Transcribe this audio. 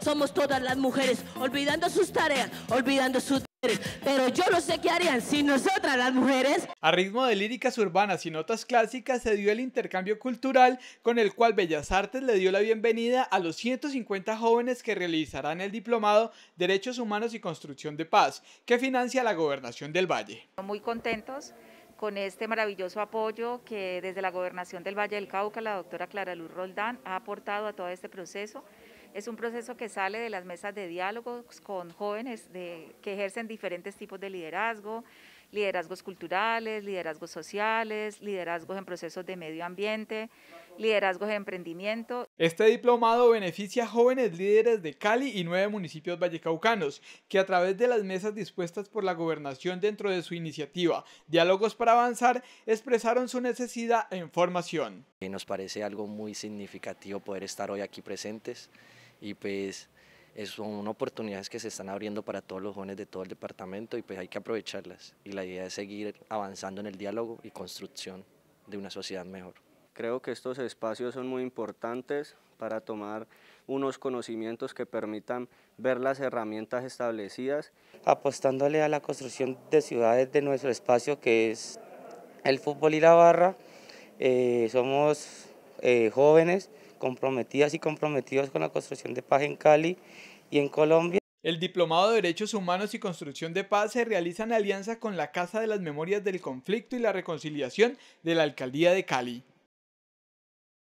somos todas las mujeres, olvidando sus tareas, olvidando sus... Pero yo no sé qué harían sin nosotras las mujeres. A ritmo de líricas urbanas y notas clásicas se dio el intercambio cultural con el cual Bellas Artes le dio la bienvenida a los 150 jóvenes que realizarán el diplomado Derechos Humanos y Construcción de Paz, que financia la gobernación del Valle. Muy contentos con este maravilloso apoyo que desde la gobernación del Valle del Cauca la doctora Clara Luz Roldán ha aportado a todo este proceso. Es un proceso que sale de las mesas de diálogos con jóvenes que ejercen diferentes tipos de liderazgo, liderazgos culturales, liderazgos sociales, liderazgos en procesos de medio ambiente, liderazgos de emprendimiento. Este diplomado beneficia a jóvenes líderes de Cali y nueve municipios vallecaucanos, que a través de las mesas dispuestas por la gobernación dentro de su iniciativa Diálogos para Avanzar, expresaron su necesidad en formación. Nos parece algo muy significativo poder estar hoy aquí presentes y pues son oportunidades que se están abriendo para todos los jóvenes de todo el departamento y pues hay que aprovecharlas y la idea es seguir avanzando en el diálogo y construcción de una sociedad mejor. Creo que estos espacios son muy importantes para tomar unos conocimientos que permitan ver las herramientas establecidas. Apostándole a la construcción de ciudades de nuestro espacio que es el fútbol y la barra, eh, somos eh, jóvenes, comprometidas y comprometidos con la construcción de paz en Cali y en Colombia. El Diplomado de Derechos Humanos y Construcción de Paz se realiza en alianza con la Casa de las Memorias del Conflicto y la Reconciliación de la Alcaldía de Cali.